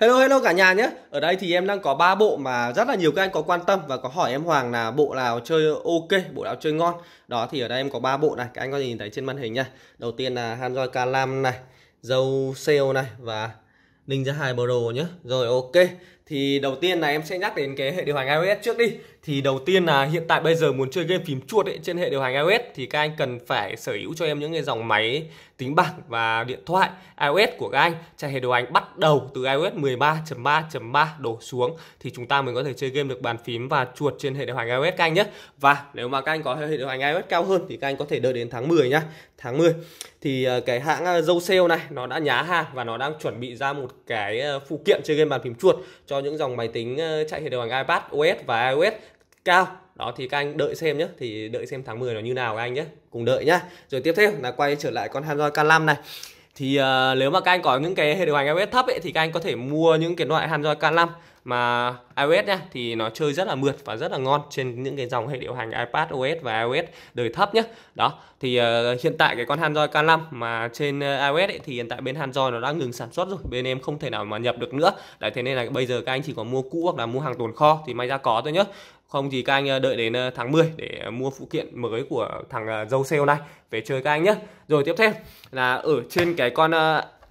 Hello hello cả nhà nhé Ở đây thì em đang có ba bộ mà rất là nhiều các anh có quan tâm Và có hỏi em Hoàng là bộ nào chơi ok, bộ nào chơi ngon Đó thì ở đây em có ba bộ này, các anh có nhìn thấy trên màn hình nha Đầu tiên là Hanroi k này, dâu Sale này và Ninja 2 Pro nhé Rồi ok, thì đầu tiên là em sẽ nhắc đến cái hệ điều hành iOS trước đi thì đầu tiên là hiện tại bây giờ muốn chơi game phím chuột ấy, trên hệ điều hành iOS thì các anh cần phải sở hữu cho em những cái dòng máy tính bảng và điện thoại iOS của các anh chạy hệ điều hành bắt đầu từ iOS 13.3.3 đổ xuống thì chúng ta mới có thể chơi game được bàn phím và chuột trên hệ điều hành iOS các anh nhé và nếu mà các anh có hệ điều hành iOS cao hơn thì các anh có thể đợi đến tháng 10 nhá tháng 10 thì ờ, cái hãng ờ, dâu sale này nó đã nhá hàng và nó đang chuẩn bị ra một cái ờ, phụ kiện chơi game bàn phím chuột cho những dòng máy tính chạy hệ điều hành iPad OS và iOS cao đó thì các anh đợi xem nhé thì đợi xem tháng 10 nó như nào các anh nhé cùng đợi nhá rồi tiếp theo là quay trở lại con Hanoi K5 này thì uh, nếu mà các anh có những cái hệ điều hành iOS thấp ấy, thì các anh có thể mua những cái loại Android K5 mà iOS nhá thì nó chơi rất là mượt và rất là ngon trên những cái dòng hệ điều hành iPad OS và iOS đời thấp nhé đó thì uh, hiện tại cái con Android K5 mà trên ờ, iOS ấy, thì hiện tại bên Android nó đã ngừng sản xuất rồi bên em không thể nào mà nhập được nữa đấy thế nên là bây giờ các anh chỉ có mua cũ hoặc là mua hàng tồn kho thì may ra có thôi nhé không thì các anh ờ, đợi đến ờ, tháng 10 để ờ, mua phụ kiện mới của thằng dâu sale này về chơi các anh nhé rồi tiếp theo là ở trên cái con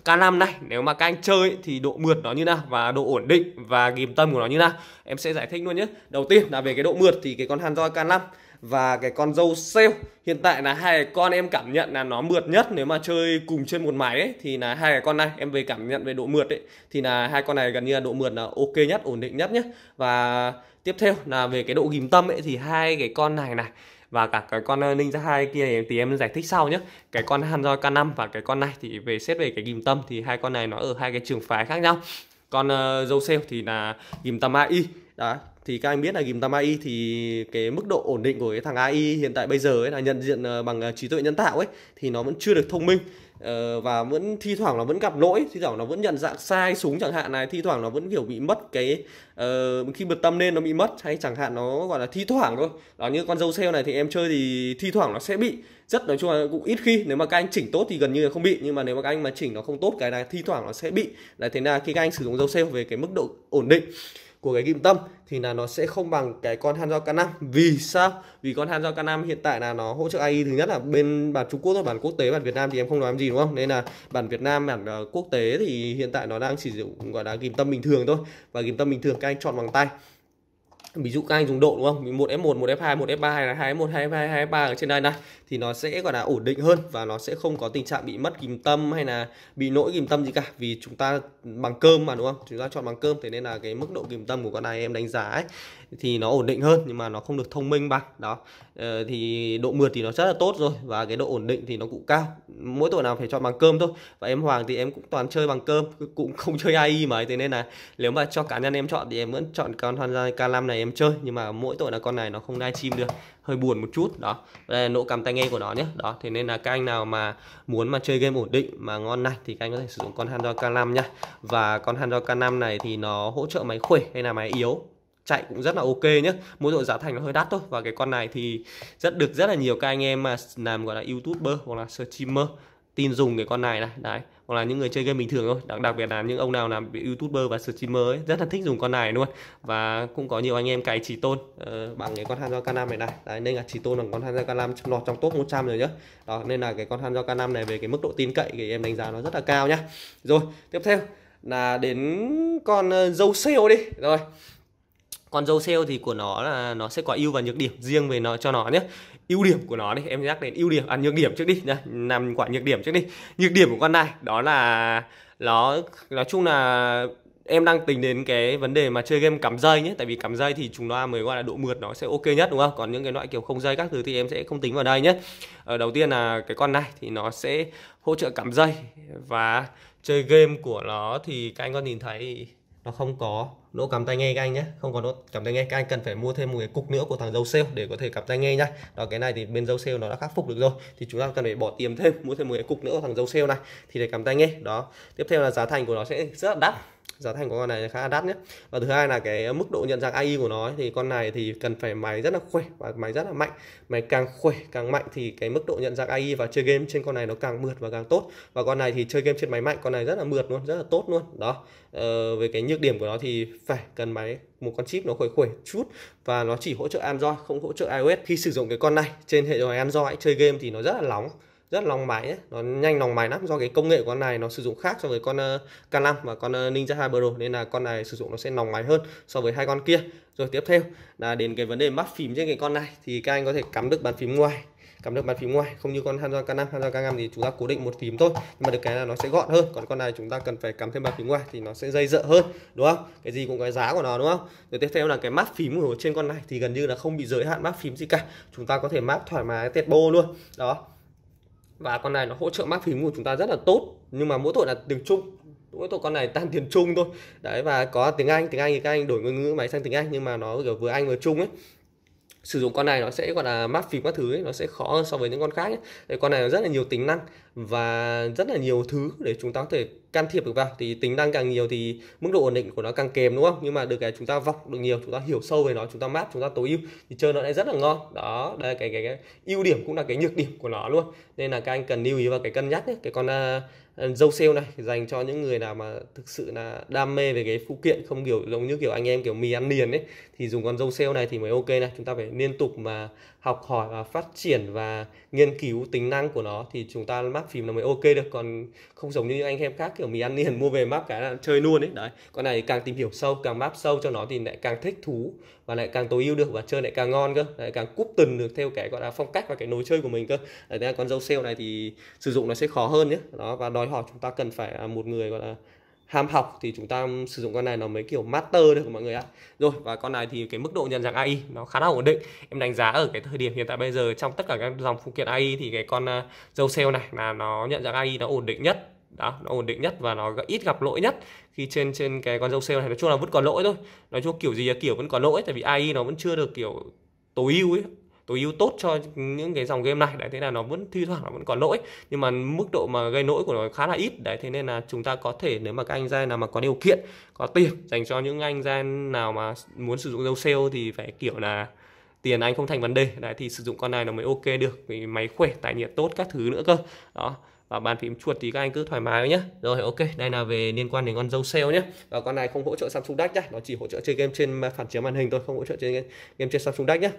K5 này nếu mà các anh chơi thì độ mượt nó như nào và độ ổn định và ghim tâm của nó như nào em sẽ giải thích luôn nhé đầu tiên là về cái độ mượt thì cái con Hanroi K5 và cái con dâu sale hiện tại là hai con em cảm nhận là nó mượt nhất nếu mà chơi cùng trên một máy ấy, thì là hai con này em về cảm nhận về độ mượt ấy thì là hai con này gần như là độ mượt là ok nhất ổn định nhất nhé và tiếp theo là về cái độ ghim tâm ấy thì hai cái con này này và cả cái con ờ, Ninja hai kia thì em em giải thích sau nhé cái con Hanzo K5 và cái con này thì về xét về cái ghim tâm thì hai con này nó ở hai cái trường phái khác nhau con uh, dâu sale thì là ghim tâm AI đó thì các anh biết là ghim tâm AI thì cái mức độ ổn định của cái thằng AI hiện tại bây giờ ấy là nhận diện ờ, bằng ờ, trí tuệ nhân tạo ấy thì nó vẫn chưa được thông minh ờ, và vẫn thi thoảng nó vẫn gặp lỗi thi thoảng nó vẫn nhận dạng sai súng chẳng hạn này thi thoảng nó vẫn kiểu bị mất cái uh, khi bật tâm lên nó bị mất hay chẳng hạn nó gọi là thi thoảng thôi đó như con dâu sale này thì em chơi thì thi thoảng nó sẽ bị rất nói chung là cũng ít khi nếu mà các anh chỉnh tốt thì gần như là không bị nhưng mà nếu mà các anh mà chỉnh nó không tốt cái này thi thoảng nó sẽ bị là thế là khi các anh sử dụng dâu sale về cái mức độ ổn định của cái kim tâm thì là nó sẽ không bằng cái con Hanzo K5 vì sao vì con Hanzo K5 hiện tại là nó hỗ trợ AI thứ nhất là bên bản Trung Quốc thôi bản quốc tế bản Việt Nam thì em không nói em gì đúng không nên là bản Việt Nam bản ờ, quốc tế thì hiện tại nó đang sử dụng gọi là kim tâm bình thường thôi và kim tâm bình thường các anh chọn bằng tay ví dụ các anh dùng độ đúng không mình một f 1 một f 2 một f 3 hai f 1 hai f 2 hai f 3 ở trên đây này thì nó sẽ gọi là ổn định hơn và nó sẽ không có tình trạng bị mất kìm tâm hay là bị nỗi kìm tâm gì cả vì chúng ta bằng cơm mà đúng không chúng ta chọn bằng cơm thế nên là cái mức độ kìm tâm của con này em đánh giá ấy, thì nó ổn định hơn nhưng mà nó không được thông minh bằng đó ờ, thì độ mượt thì nó rất là tốt rồi và cái độ ổn định thì nó cũng cao mỗi tổ nào phải chọn bằng cơm thôi và em hoàng thì em cũng toàn chơi bằng cơm cũng không chơi ai mà thế nên là nếu mà cho cá nhân em chọn thì em vẫn chọn con Honda K5 này em chơi nhưng mà mỗi tội là con này nó không livestream được hơi buồn một chút đó đây là nỗ cầm tai nghe của nó nhé đó thế nên là các anh nào mà muốn mà chơi game ổn định mà ngon này thì các anh có thể sử dụng con Hanzo K5 nhá và con Hanzo K5 này thì nó hỗ trợ máy khỏe hay là máy yếu chạy cũng rất là ok nhé mỗi độ giá thành nó hơi đắt thôi và cái con này thì rất được rất là nhiều các anh em mà làm gọi là youtuber hoặc là streamer tin dùng cái con này này đấy hoặc là những người chơi game bình thường thôi đặc, đặc biệt là những ông nào làm youtuber và streamer ấy rất là thích dùng con này luôn và cũng có nhiều anh em cài chỉ tôn uh, bằng cái con than do canam này này đấy, nên là chỉ tôn bằng con than do canam lọt trong top 100 rồi nhá đó nên là cái con than do canam này về cái mức độ tin cậy thì em đánh giá nó rất là cao nhá rồi tiếp theo là đến con ờ, dâu sale đi rồi còn dầu sale thì của nó là nó sẽ có ưu và nhược điểm riêng về nó cho nó nhé ưu điểm của nó đi em nhắc đến ưu điểm à nhược điểm trước đi nhá làm quả nhược điểm trước đi nhược điểm của con này đó là nó nói chung là em đang tính đến cái vấn đề mà chơi game cắm dây nhé tại vì cắm dây thì chúng ta mới gọi là độ mượt nó sẽ ok nhất đúng không còn những cái loại kiểu không dây các thứ thì em sẽ không tính vào đây nhé ở ờ, đầu tiên là cái con này thì nó sẽ hỗ trợ cắm dây và chơi game của nó thì các anh có nhìn thấy nó không có lỗ cắm tai nghe các anh nhé không có lỗ cắm tai nghe các anh cần phải mua thêm một cái cục nữa của thằng dầu sale để có thể cắm tai nghe nhá đó cái này thì bên dầu sale nó đã khắc phục được rồi thì chúng ta cần phải bỏ tiền thêm mua thêm một cái cục nữa của thằng dầu sale này thì để cắm tai nghe đó tiếp theo là giá thành của nó sẽ rất là đắt giá thành của con này khá là đắt nhé và thứ hai là cái mức độ nhận dạng AI của nó ấy, thì con này thì cần phải máy rất là khỏe và máy rất là mạnh máy càng khỏe càng mạnh thì cái mức độ nhận dạng AI và chơi game trên con này nó càng mượt và càng tốt và con này thì chơi game trên máy mạnh con này rất là mượt luôn rất là tốt luôn đó ờ, về cái nhược điểm của nó thì phải cần máy một con chip nó khỏe khỏe chút và nó chỉ hỗ trợ Android không hỗ trợ iOS khi sử dụng cái con này trên hệ điều hành Android chơi game thì nó rất là nóng rất lòng máy ấy. nó nhanh lòng máy lắm do cái công nghệ của con này nó sử dụng khác so với con uh, ờ, K5 và con ờ, Ninja 2 Pro nên là con này sử dụng nó sẽ lòng máy hơn so với hai con kia rồi tiếp theo là đến cái vấn đề mắc phím trên cái con này thì các anh có thể cắm được bàn phím ngoài cắm được bàn phím ngoài không như con Hanzo K5 Hanzo K5 thì chúng ta cố định một phím thôi nhưng mà được cái là nó sẽ gọn hơn còn con này chúng ta cần phải cắm thêm bàn phím ngoài thì nó sẽ dây dợ hơn đúng không cái gì cũng cái giá của nó đúng không rồi tiếp theo là cái map phím của trên con này thì gần như là không bị giới hạn map phím gì cả chúng ta có thể map thoải mái tẹt bô luôn đó và con này nó hỗ trợ mắc phím của chúng ta rất là tốt nhưng mà mỗi tội là tiếng Trung mỗi tội con này tan tiếng Trung thôi đấy và có tiếng Anh tiếng Anh thì các anh đổi ngôn ngữ máy sang tiếng Anh nhưng mà nó kiểu vừa Anh vừa Trung ấy sử dụng con này nó sẽ gọi là map phím các thứ ấy, nó sẽ khó hơn so với những con khác ấy. Đấy, con này nó rất là nhiều tính năng và rất là nhiều thứ để chúng ta có thể can thiệp được vào thì tính năng càng nhiều thì mức độ ổn định của nó càng kém đúng không nhưng mà được cái chúng ta vọc được nhiều chúng ta hiểu sâu về nó chúng ta mát chúng ta tối ưu thì chơi nó lại rất là ngon đó đây là cái, cái cái ưu điểm cũng là cái nhược điểm của nó luôn nên là các anh cần lưu ý vào cái cân nhắc nhé cái con uh, dâu sale này dành cho những người nào mà thực sự là đam mê về cái phụ kiện không kiểu giống như kiểu anh em kiểu mì ăn liền ấy thì dùng con dâu sale này thì mới ok này chúng ta phải liên tục mà học hỏi và phát triển và nghiên cứu tính năng của nó thì chúng ta mát phím nó mới ok được còn không giống như anh em khác kiểu kiểu mình ăn liền mua về map cái là chơi luôn ấy đấy con này càng tìm hiểu sâu càng map sâu cho nó thì lại càng thích thú và lại càng tối ưu được và chơi lại càng ngon cơ lại càng cúp từng được theo cái gọi là phong cách và cái lối chơi của mình cơ đấy là con dâu sale này thì sử dụng nó sẽ khó hơn nhé đó và đòi hỏi chúng ta cần phải à, một người gọi là ham học thì chúng ta sử dụng con này nó mới kiểu master được mọi người ạ. Rồi và con này thì cái mức độ nhận dạng AI nó khá là ổn định. Em đánh giá ở cái thời điểm hiện tại bây giờ trong tất cả các dòng phụ kiện AI thì cái con à, dâu uh, sale này là nó nhận dạng AI nó ổn định nhất đó nó ổn định nhất và nó ít gặp lỗi nhất khi trên trên cái con dâu sale này nói chung là vẫn còn lỗi thôi nói chung kiểu gì là kiểu vẫn còn lỗi tại vì AI nó vẫn chưa được kiểu tối ưu ấy tối ưu tốt cho những cái dòng game này đấy thế là nó vẫn thi thoảng nó vẫn còn lỗi nhưng mà mức độ mà gây lỗi của nó khá là ít đấy thế nên là chúng ta có thể nếu mà các anh gian nào mà có điều kiện có tiền dành cho những anh gian nào mà muốn sử dụng dâu sale thì phải kiểu là tiền anh không thành vấn đề đấy thì sử dụng con này nó mới ok được vì máy khỏe tải nhiệt tốt các thứ nữa cơ đó và bàn phím chuột thì các anh cứ thoải mái nhé rồi ok đây là về liên quan đến con dâu sale nhé và con này không hỗ trợ Samsung DAX nhé nó chỉ hỗ trợ chơi game trên phản chiếu màn hình thôi không hỗ trợ chơi game, trên Samsung DAX nhé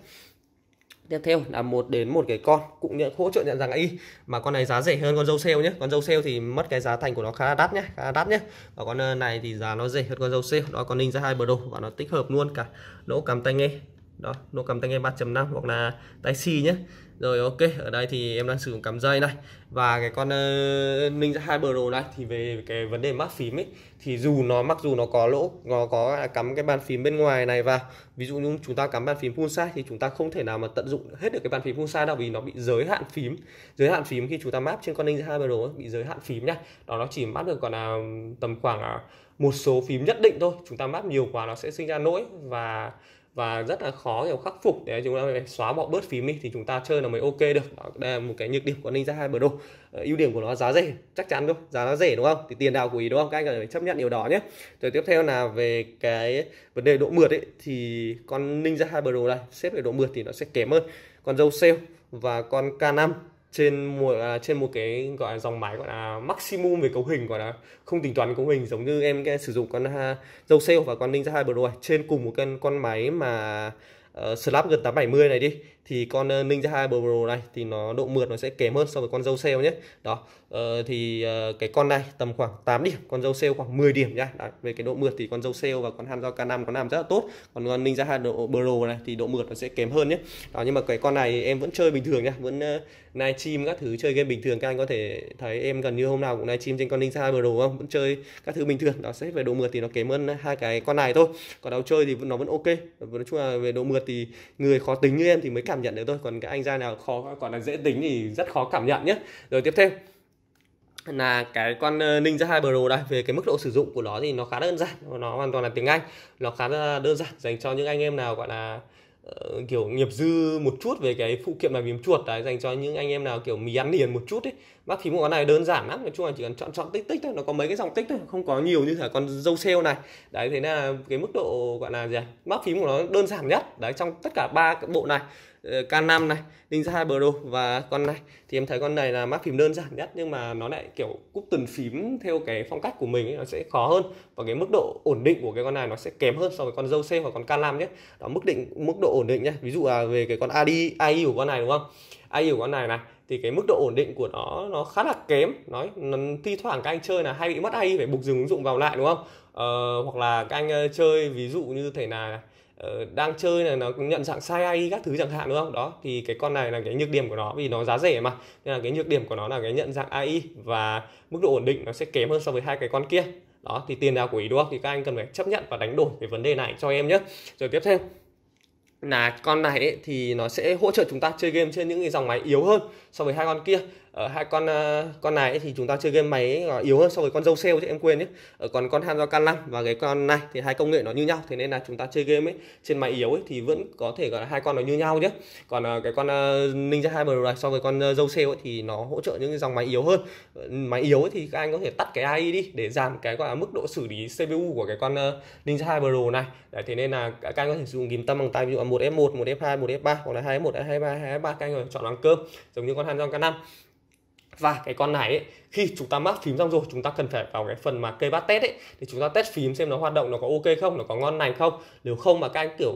tiếp theo là một đến một cái con cũng nhận hỗ trợ nhận dạng y mà con này giá rẻ hơn con dâu sale nhé con dâu sale thì mất cái giá thành của nó khá là đắt nhé khá là đắt nhé và con này thì giá nó rẻ hơn con dâu sale đó con ninh ra hai đồ và nó tích hợp luôn cả lỗ cắm tay nghe đó lỗ cắm tai nghe 3.5 hoặc là tay xi nhé rồi ok ở đây thì em đang sử dụng cắm dây này và cái con uh, Ninja bờ đồ này thì về cái vấn đề mắc phím ấy thì dù nó mặc dù nó có lỗ nó có cắm cái bàn phím bên ngoài này vào ví dụ như chúng ta cắm bàn phím full size thì chúng ta không thể nào mà tận dụng hết được cái bàn phím full size đâu vì nó bị giới hạn phím giới hạn phím khi chúng ta map trên con Ninja dạ hai bờ đồ bị giới hạn phím nhá đó nó chỉ map được còn là tầm khoảng à, một số phím nhất định thôi chúng ta map nhiều quá nó sẽ sinh ra lỗi và và rất là khó để khắc phục để chúng ta phải xóa bỏ bớt phím đi thì chúng ta chơi là mới ok được đây là một cái nhược điểm của Ninja hai bờ đô ưu điểm của nó giá rẻ chắc chắn luôn giá nó rẻ đúng không thì tiền nào của ý đúng không các anh phải chấp nhận điều đó nhé rồi tiếp theo là về cái vấn đề độ mượt ấy thì con Ninja bờ đô này xếp về độ mượt thì nó sẽ kém hơn con dâu sale và con K5 trên một à, trên một cái gọi là dòng máy gọi là maximum về cấu hình gọi là không tính toán cấu hình giống như em sử dụng con ha, à, dâu sale và con Ninja 2 Pro trên cùng một con con máy mà uh, Snapdragon 870 này đi thì con ờ, Ninja 2 Pro này thì nó độ mượt nó sẽ kém hơn so với con dâu sale nhé đó ờ, thì ờ, cái con này tầm khoảng 8 điểm con dâu sale khoảng 10 điểm nhá Đấy, về cái độ mượt thì con dâu sale và con Hanzo K5 nó làm rất là tốt còn con Ninja 2 độ Pro này thì độ mượt nó sẽ kém hơn nhé đó nhưng mà cái con này em vẫn chơi bình thường nhá vẫn uh, ờ, night stream các thứ chơi game bình thường các anh có thể thấy em gần như hôm nào cũng night stream trên con Ninja 2 Pro không vẫn chơi các thứ bình thường đó sẽ về độ mượt thì nó kém hơn hai cái con này thôi còn đâu chơi thì nó vẫn ok nói chung là về độ mượt thì người khó tính như em thì mới cảm cảm nhận được thôi còn cái anh ra nào khó còn là dễ tính thì rất khó cảm nhận nhé rồi tiếp theo là cái con ờ, Ninja 2 Pro đây về cái mức độ sử dụng của nó thì nó khá đơn giản nó hoàn toàn là tiếng Anh nó khá là đơn giản dành cho những anh em nào gọi là uh, kiểu nghiệp dư một chút về cái phụ kiện mà bím chuột đấy dành cho những anh em nào kiểu mì ăn liền một chút ấy bác thím của con này đơn giản lắm nói chung là chỉ cần chọn chọn tích tích thôi nó có mấy cái dòng tích thôi không có nhiều như thể con dâu sale này đấy thế là cái mức độ gọi là gì bác thím của nó đơn giản nhất đấy trong tất cả ba bộ này K5 này, Ninja 2 Pro và con này thì em thấy con này là mắc phím đơn giản nhất nhưng mà nó lại kiểu cúp từng phím theo cái phong cách của mình ấy, nó sẽ khó hơn và cái mức độ ổn định của cái con này nó sẽ kém hơn so với con dâu C và con K5 nhé. Đó mức định mức độ ổn định nhé. Ví dụ là về cái con AD AI của con này đúng không? AI của con này này thì cái mức độ ổn định của nó nó khá là kém nói nó, thi thoảng các anh chơi là hay bị mất AI phải buộc dừng ứng dụng vào lại đúng không ờ, hoặc là các anh ờ, chơi ví dụ như thế nào Ờ, đang chơi là nó nhận dạng sai ai các thứ chẳng hạn đúng không đó thì cái con này là cái nhược điểm của nó vì nó giá rẻ mà nên là cái nhược điểm của nó là cái nhận dạng AI và mức độ ổn định nó sẽ kém hơn so với hai cái con kia đó thì tiền nào của ý đúng không thì các anh cần phải chấp nhận và đánh đổi về vấn đề này cho em nhé rồi tiếp theo là con này ấy, thì nó sẽ hỗ trợ chúng ta chơi game trên những cái dòng máy yếu hơn so với hai con kia ở ờ, hai con ờ, con này thì chúng ta chơi game máy ờ, yếu hơn so với con dâu sale chứ em quên nhé ở còn con Hanzo Can 5 và cái con này thì hai công nghệ nó như nhau thế nên là chúng ta chơi game ấy trên máy yếu ấy thì vẫn có thể gọi là hai con nó như nhau nhé còn cái con Ninja Hybrid so với con dâu sale ấy, thì nó hỗ trợ những cái dòng máy yếu hơn máy yếu ấy, thì các anh có thể tắt cái AI đi để giảm cái gọi là mức độ xử lý CPU của cái con Ninja pro này Đấy, thế nên là các anh có thể dùng kìm tâm bằng tay ví dụ là một F1 một F2 một F3 hoặc là hai F1 hai F2 hai F3 các anh có chọn bằng cơm giống như con Hanzo Can 5 và cái con này ấy, khi chúng ta mắc phím xong rồi chúng ta cần phải vào cái phần mà cây bát test ấy để chúng ta test phím xem nó hoạt động nó có ok không nó có ngon lành không nếu không mà các anh kiểu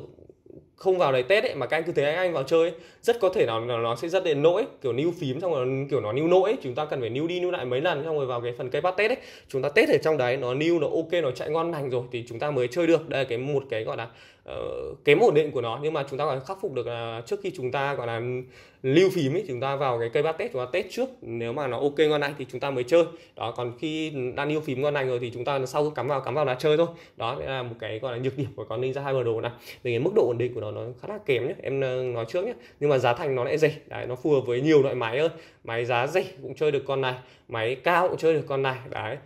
không vào đấy test ấy mà các anh cứ thế anh, anh vào chơi ấy, rất có thể là nó, nó sẽ rất đến nỗi kiểu lưu phím xong rồi kiểu nó lưu nỗi chúng ta cần phải lưu đi lưu lại mấy lần xong rồi vào cái phần cây bát test ấy chúng ta test ở trong đấy nó lưu nó ok nó chạy ngon lành rồi thì chúng ta mới chơi được đây là cái một cái gọi là Ờ, kém ổn định của nó nhưng mà chúng ta phải khắc phục được là trước khi chúng ta gọi là lưu phím ấy chúng ta vào cái cây bát test chúng ta test trước nếu mà nó ok ngon này thì chúng ta mới chơi đó còn khi đang lưu phím ngon này rồi thì chúng ta sau cắm vào cắm vào là chơi thôi đó là một cái gọi là nhược điểm của con ninja hai bờ đồ này về cái mức độ ổn định của nó nó khá là kém nhé em ờ, nói trước nhé nhưng mà giá thành nó lại rẻ đấy nó phù hợp với nhiều loại máy hơn máy giá rẻ cũng chơi được con này máy cao cũng chơi được con này đấy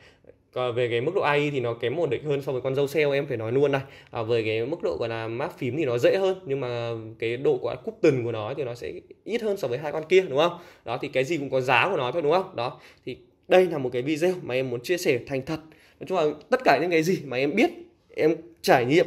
à, về cái mức độ AI thì nó kém ổn định hơn so với con dâu sale em phải nói luôn này à, về cái mức độ gọi là mát phím thì nó dễ hơn nhưng mà cái độ của cúp tần của nó thì nó sẽ ít hơn so với hai con kia đúng không đó thì cái gì cũng có giá của nó thôi đúng không đó thì đây là một cái video mà em muốn chia sẻ thành thật nói chung là tất cả những cái gì mà em biết em trải nghiệm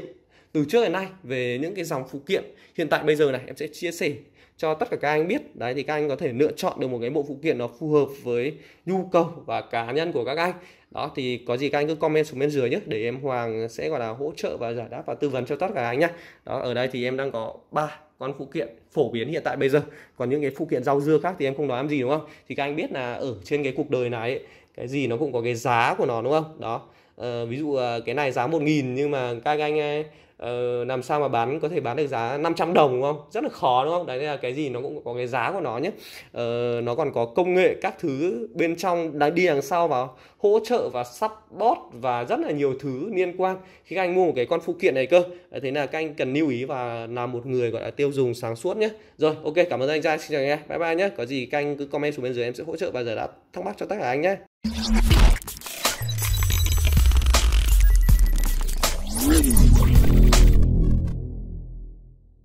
từ trước đến nay về những cái dòng phụ kiện hiện tại bây giờ này em sẽ chia sẻ cho tất cả các anh biết đấy thì các anh có thể lựa chọn được một cái bộ phụ kiện nó phù hợp với nhu cầu và cá nhân của các anh đó thì có gì các anh cứ comment xuống bên dưới nhé để em Hoàng sẽ gọi là hỗ trợ và giải đáp và tư vấn cho tất cả anh nhé đó ở đây thì em đang có ba con phụ kiện phổ biến hiện tại bây giờ còn những cái phụ kiện rau dưa khác thì em không nói làm gì đúng không thì các anh biết là ở trên cái cuộc đời này ấy, cái gì nó cũng có cái giá của nó đúng không đó Uh, ví dụ ờ, cái này giá 1.000 nhưng mà các anh ờ, uh, làm sao mà bán có thể bán được giá 500 đồng đúng không rất là khó đúng không đấy là cái gì nó cũng có cái giá của nó nhé uh, nó còn có công nghệ các thứ bên trong đang đi đằng sau vào hỗ trợ và support và rất là nhiều thứ liên quan khi các anh mua một cái con phụ kiện này cơ thế là các anh cần lưu ý và làm một người gọi là tiêu dùng sáng suốt nhé rồi ok cảm ơn anh trai xin chào anh em bye bye nhé có gì các anh cứ comment xuống bên dưới em sẽ hỗ trợ và giải đáp thắc mắc cho tất cả anh nhé